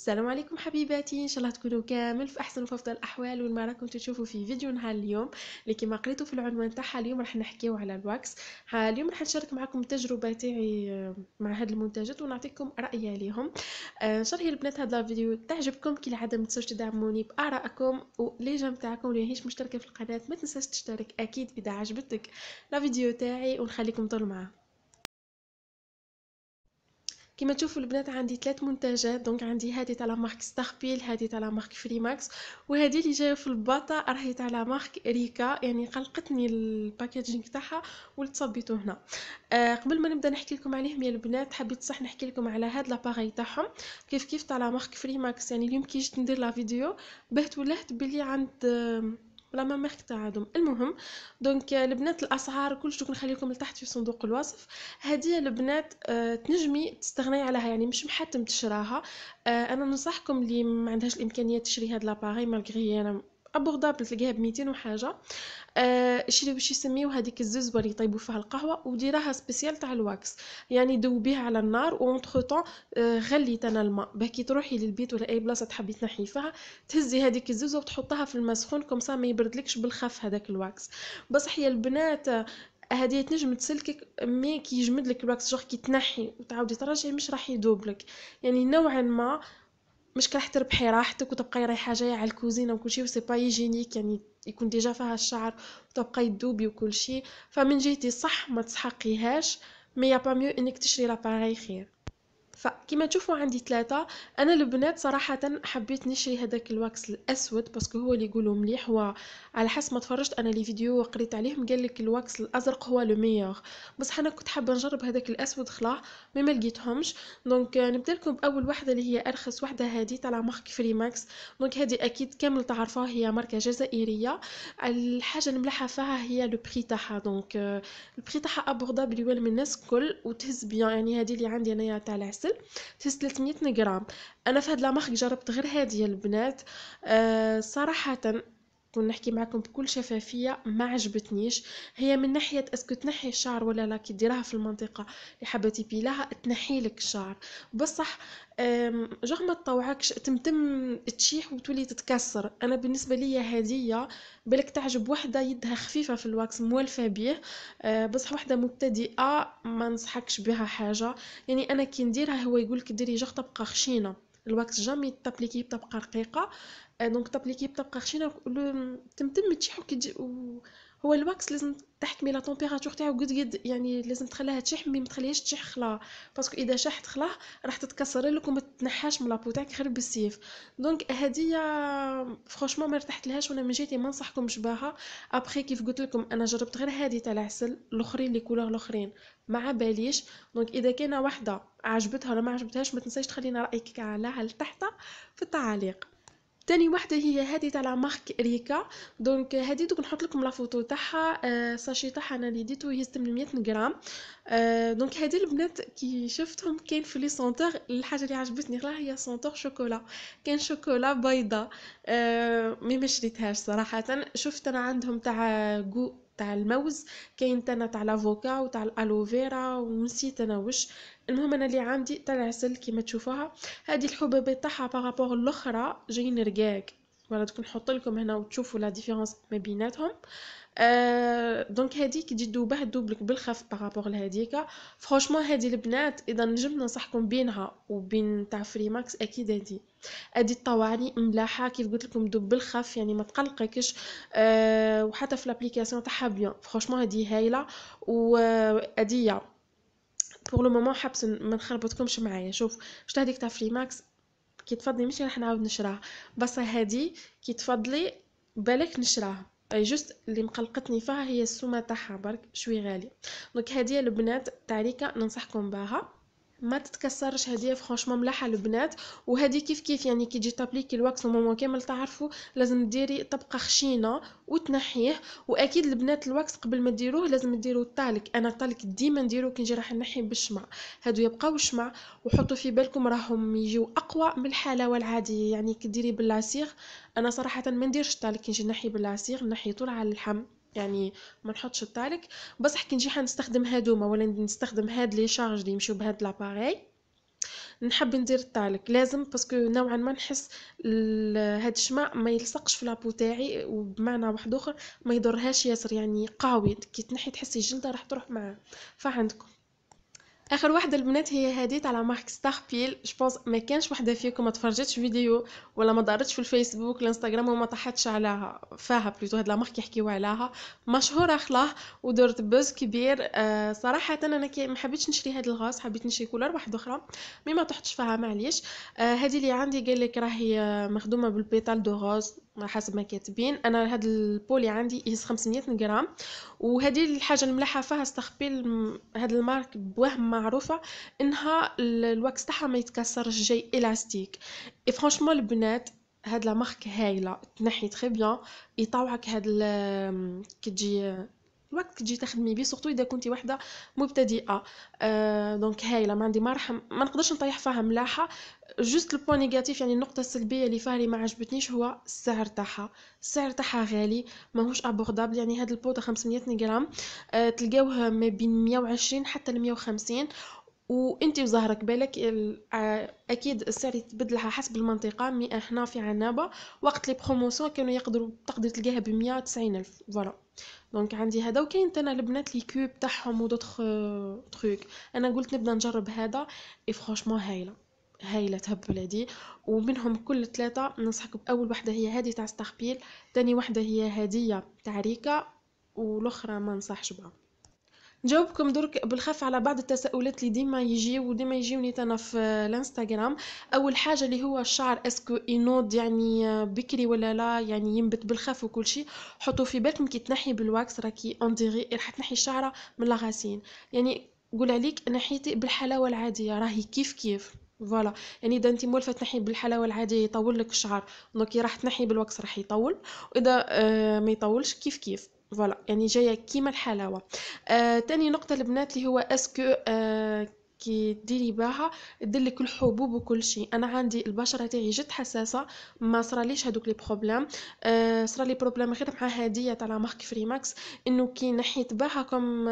السلام عليكم حبيباتي ان شاء الله تكونوا كامل في احسن وفي افضل الاحوال وين ما راكم تشوفوا في فيديو نهار اليوم اللي كما قريتوا في العنوان تاعها اليوم راح نحكيو على الواكس اليوم راح نشارك معكم التجربه تاعي آه، مع هاد المنتجات ونعطيكم رايي عليهم آه، ان شاء الله البنات هاد الفيديو تعجبكم كالعاده ما تنساوش تدعموني بارائكم ولي جيم تاعكم اللي مشتركه في القناه ما تنساش تشترك اكيد اذا عجبتك لا فيديو تاعي ونخليكم طول معاه كما تشوفوا البنات عندي ثلاث منتجات دونك عندي هذه تاع لا مارك ستاربيل هذه تاع لا مارك فريماكس وهذه اللي جايه في الباطا راهي تاع لا مارك ريكا يعني قلقتني الباكاجينغ تاعها ولتصبيتو هنا آه قبل ما نبدا نحكي لكم عليهم يا البنات حبيت صح نحكي لكم على هذا لاباري تاعهم كيف كيف تاع لا مارك فريماكس يعني اليوم كي جيت ندير لا فيديو بهت ولهت بلي عند آه ولا ما ماركت عندهم المهم دونك البنات الاسعار كلش دوك نخليكم لتحت في صندوق الوصف هذه البنات آه تنجمي تستغني عليها يعني مش محتم تشراها آه انا ننصحكم اللي ما عندهاش الامكانيه تشري هاد لاباري مالغري انا ابوردابل تلقاها ب 200 وحاجه آه، شري باش يسميو هذيك الزوز اللي يطيبوا فيها القهوه وديراها سبيسيال تاع الواكس يعني دوبيها على النار وانتخ طون غلي تنا انا الماء باكي تروحي للبيت ولا اي بلاصه تحبي تنحي فيها تهزي هذيك الزوز وتحطها في الماء سخون كوم ما يبردلكش بالخف هذاك الواكس بصح يا البنات هذه آه، تنجم تسلكك مي كيجمد لك الواكس جوغ كي تنحي وتعاودي ترجعي مش راح يدوبلك يعني نوعا ما مش راح تربحي راحتك وتبقاي رايحه جايه على الكوزينه وكلشي وسي با يجينيك يعني يكون ديجا فيها الشعر وتبقاي تذوبي وكلشي فمن جهتي صح ما تسحقيهاش مي يا با ميو انك تشري لاباري خير فكما تشوفوا عندي ثلاثة انا البنات صراحة حبيت نشري هذاك الواكس الاسود باسكو هو اللي يقولوا مليح هو على حسب ما تفرجت انا لي فيديو وقريت عليهم قال لك الواكس الازرق هو لو بس بصح انا كنت حابة نجرب هذاك الاسود خلاص مي ما ملقيتهمش دونك نبدلكم باول وحدة اللي هي ارخص وحدة هذه تاع مارك فريماكس دونك هذه اكيد كامل تعرفوها هي ماركة جزائرية الحاجة المليحة فيها هي لو بري تاعها دونك آه، البري تاعها ابوردابل يوال من الناس الكل وتهز بيان يعني هذه اللي عندي انايا تاع العسل الفلفل سي 300 غرام انا في هاد لا جربت غير هادي يا البنات آه، صراحه نحكي معكم بكل شفافية ما عجبتنيش هي من ناحية اسكو تنحي الشعر ولا لا كي ديرها في المنطقة اللي حابة تبيلها تنحي لك الشعر بصح جغ ما تطوعكش تمتم تشيح وتولي تتكسر انا بالنسبة لي هدية بالك تعجب وحدة يدها خفيفة في الواكس موالفة بيه آه، بصح وحدة مبتدئة ما نصحكش بها حاجة يعني انا كي نديرها هو يقولك ديري جغطة تبقى خشينة الوقت جامي تابليكي تبقى رقيقه دونك آه، تابليكي بتبقى لو تمتم تشيحو كي هو الواكس لازم تحكمي لا طومبيراتور تاعو قد قد يعني لازم تخليها مي ما تخليهاش تشح خلا باسكو اذا شحت خلا راح تتكسر لك وما تنحاش من لابو تاعك غير بالسيف دونك هدية فرانشمون ما لهاش وانا من جيتي ما نصحكمش بها ابخي كيف قلت لكم انا جربت غير هادي تاع العسل الاخرين لي كولور الاخرين ما باليش دونك اذا كاينه واحده عجبتها ولا ما عجبتهاش ما تنسيش تخلينا رايك على تحت في التعاليق تاني وحده هي هذه تاع لا مارك ريكا دونك هذه دوك نحط لكم لا فوتو تاعها آه، ساشي تاعها انا اللي ديتو هي 800 غرام آه، دونك هذه البنات كي شفتهم كاين في لي سونتور الحاجه اللي عجبتني غير هي سونتور شوكولا كان شوكولا بيضاء آه، مي ما شريتهاش صراحه شفت انا عندهم تاع جو تاع الموز كاين تانا تاع لافوكا وتاع الالوفيرا ونسيت انا وش المهم انا اللي عندي تاع العسل كيما تشوفوها هذه الحبوبات تاعها بارابور الاخرى جايين رقاق فوالا دوك نحط لكم هنا وتشوفوا لا ديفيرونس ما بيناتهم آه دونك هذيك كي تجي دوبه دوبلك بالخف بارابور لهذيك فرانشمون هذه البنات اذا نجم ننصحكم بينها وبين تاع فري ماكس اكيد هذه هادي الطواعي ملاحه كيف قلت لكم دوب بالخف يعني ما تقلقكش آه وحتى في لابليكاسيون تاعها بيان فرانشمون هذه هايله واديه بور لو مومون حبس ما نخربطكمش معايا شوف شتا هذيك تاع فري ماكس كي تفضلي ماشي راح نعاود نشرح بس هادي كي تفضلي بالك نشراها اي جوست اللي مقلقتني فيها هي السومه تاعها برك شوي غالي دونك هادي البنات تاع ننصحكم بها ما تتكسرش هديه فرانشمون ملاحه البنات وهدي كيف كيف يعني كي تجي تابليكي الواكس المومون كامل تعرفوا لازم ديري طبقه خشينه وتنحيه واكيد البنات الواكس قبل ما ديروه لازم ديروا التالك انا التالك ديما نديرو كي نجي راح نحي بالشمع هادو يبقاو شمع وحطوا في بالكم راهم يجيو اقوى من الحلاوه العاديه يعني كي ديري بالعصير انا صراحه ما نديرش التالك كي نجي نحي بالعصير نحي طول على اللحم يعني ما نحطش التالك بصح كي نجي حنستخدم هادوما ولا نستخدم هاد لي شارج اللي يمشيو بهاد لاباري نحب ندير التالك لازم باسكو نوعا ما نحس هاد الشماء ما يلصقش في لابو تاعي وبمعنى واحد اخر ما يضرهاش ياسر يعني قوي كي تنحي تحسي الجلده راح تروح معاه فعندكم اخر وحده البنات هي هديت على مارك ستاربيل جبونس ما كانش وحده فيكم ما تفرجتش فيديو ولا ما دارتش في الفيسبوك الانستغرام وما طاحتش عليها فاها بلوتو هاد لامارك يحكيو عليها مشهوره خلاه ودرت بوز كبير آه صراحه انا كي ما حبيتش نشري هاد الغاز حبيت نشري كولر واحد اخرى مي ما طحتش فيها معليش آه هادي اللي عندي قال لك راهي آه، مخدومه بالبيتال دو غاز على حسب ما كاتبين انا هاد البولي عندي يهز 500 غرام وهذه الحاجه الملاحه فيها استخبي هاد المارك بوهم معروفه انها الواكس تاعها ما يتكسرش جاي الاستيك اي فرانشمون البنات هاد لا مارك هايله تنحي تري بيان يطاوعك هاد كي تجي الوقت تجي تخدمي بيه سورتو اذا كنتي وحده مبتدئه أه دونك هايله ما عندي ما رحم ما نقدرش نطيح فيها ملاحه جوست لو بوين نيجاتيف يعني النقطه السلبيه اللي فيها اللي ما عجبتنيش هو السعر تاعها السعر تاعها غالي ماهوش ابوردابل يعني هاد البوطه 500 غرام أه تلقاوه ما بين 120 حتى ل 150 وانت وزهرك بالك آه، اكيد السعر يتبدلها حسب المنطقه مي احنا في عنابه وقت لي بروموسيون كانوا يقدروا تقدر تلقاها ب 190 الف فوالا دونك عندي هذا وكاين تانا البنات لي كوب تاعهم ودوتر تروك آه، انا قلت نبدا نجرب هذا اي فرانشمون هايله هايله تهب بلادي ومنهم كل ثلاثه ننصحك باول وحده هي هذه تاع ستاربيل ثاني وحده هي هديه تاع ريكا والاخرى ما نصحش بها نجاوبكم درك بالخف على بعض التساؤلات اللي ديما يجيو وديما يجيوني انا في الانستغرام اول حاجه اللي هو الشعر اسكو ينوض يعني بكري ولا لا يعني ينبت بالخف وكل شيء حطوا في بالكم كي تنحي بالواكس راكي اون راح تنحي الشعره من لاغاسين يعني قول عليك نحيتي بالحلاوه العاديه راهي كيف كيف فوالا يعني اذا انت مولفه تنحي بالحلاوه العاديه يطول لك الشعر دونك راح تنحي بالوكس راح يطول واذا آه ما يطولش كيف كيف فوالا يعني جايه كيما الحلاوه آه تاني نقطه البنات اللي هو اسكو آه كي ديري باها ديرلك الحبوب وكل شيء انا عندي البشره تاعي جد حساسه ما صراليش هذوك لي بروبليم أه صرالي بروبليم غير مع هديه تاع لا مارك فريماكس انه كي نحيت باها كوم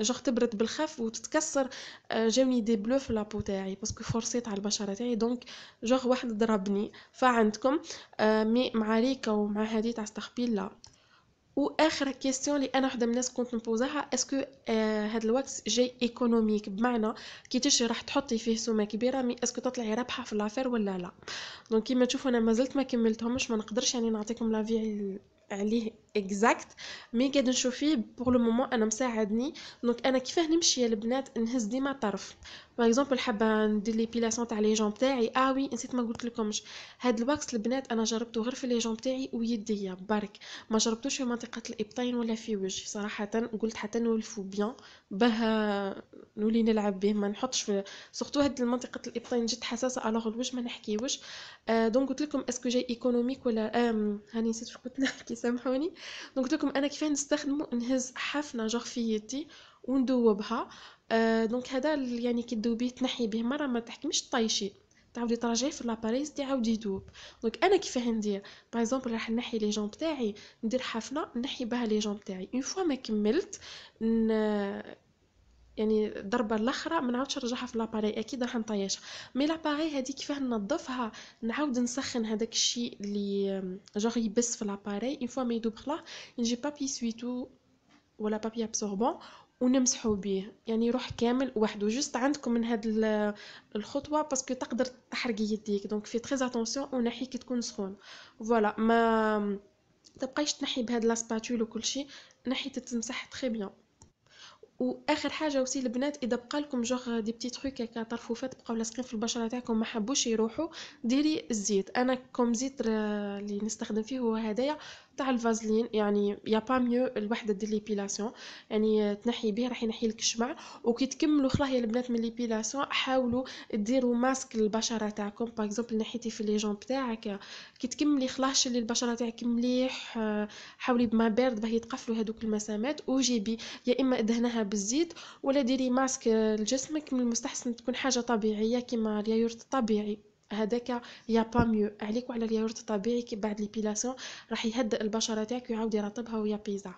جا تبرد بالخف وتتكسر أه جاوني دي بلو في لابو تاعي باسكو فورسيت على البشره تاعي دونك جوغ واحد ضربني فعندكم أه مي مع ريكا ومع هديه تاع استخبيل لا واخر كيستيون اللي انا وحده من الناس كنت نبوزاها اسكو آه هذا الوقت جاي ايكونوميك بمعنى كي تشري راح تحطي فيه سومه كبيره مي اسكو تطلعي رابحه في لافير ولا لا دونك كيما تشوفوا انا مازلت ما كملتهمش ما نقدرش يعني نعطيكم لافي عليه اكزاكت مي قاعد نشوف فيه بور لو مومون انا مساعدني دونك انا كيفاه نمشي يا البنات نهز ديما طرف باغ اكزومبل حابه ندير لي بيلاسون تاع لي جون تاعي اه ah وي نسيت ما قلت لكمش هاد الواكس البنات انا جربته غير في لي جون تاعي ويديا برك ما جربتوش في منطقه الابطين ولا في وجهي صراحه قلت حتى نولفو بيان باه نولي نلعب به ما نحطش في سورتو هاد منطقه الابطين جد حساسه الوغ الوجه ما نحكيوش آه euh، دونك قلت لكم اسكو جاي ايكونوميك ولا هاني نسيت واش كنت نحكي سامحوني دونك قلت لكم انا كيفاه نستخدمه نهز حفنه جغفيتي وندوبها أه دونك هذا يعني كي تذوبيه تنحي به مره ما تحكمش طيشي تعاودي تراجعي في لاباريل تاعي عاودي يذوب دونك انا كيفاه ندير باغ اكزومبل راح نحي لي جون تاعي ندير حفنه نحي بها لي جون تاعي اون فوا ما كملت ن... يعني ضربه الاخرى ما نعاودش نرجعها في لاباري اكيد راح نطيشها مي لاباري هذه كيفاه ننظفها نعاود نسخن هذاك الشيء اللي جوغ آه، يبس في لاباري اون فوا ما خلا نجي بابي سويتو ولا بابي ابسوربون ونمسحو بيه يعني روح كامل وحده جست عندكم من هاد آه، الخطوه باسكو تقدر تحرق يديك دونك في تري اتونسيون ونحي كي تكون سخون فوالا ما تبقايش تنحي بهاد لاسباتول وكل شيء نحي تتمسح تري بيان واخر حاجه وسي البنات اذا بقى لكم جوغ دي بيتي تروك هكا طرفوفات بقاو لاصقين في البشره تاعكم ما حبوش يروحوا ديري الزيت انا كوم زيت اللي نستخدم فيه هو هدايا تاع الفازلين يعني يا با ميو الوحده دير ليبيلاسيون يعني تنحي به راح ينحي لك الشمع وكي تكملوا خلاص يا البنات من ليبيلاسيون حاولوا ديروا ماسك للبشره تاعكم باغ اكزومبل نحيتي في لي جون تاعك كي تكملي خلاص اللي البشره تاعك مليح حاولي بما بارد باه يتقفلوا هذوك المسامات وجيبي يا اما ادهنها بالزيت ولا ديري ماسك لجسمك من المستحسن تكون حاجه طبيعيه كيما الياورت الطبيعي هذاك يا با ميو عليك وعلى الياغورت الطبيعي كي بعد ليبيلاسيون راح يهدئ البشره تاعك ويعاود يرطبها ويا بيزا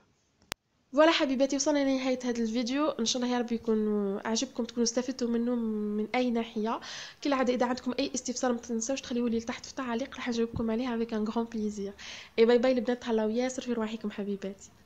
فوالا حبيباتي وصلنا لنهايه هذا الفيديو ان شاء الله يا ربي يكون عجبكم تكونوا استفدتوا منه من اي ناحيه كالعاده اذا عندكم اي استفسار ما تنساوش تخليوه لي لتحت في التعليق راح نجاوبكم عليها بكان غران بليزير اي باي باي البنات تهلاو ياسر في رواحكم حبيباتي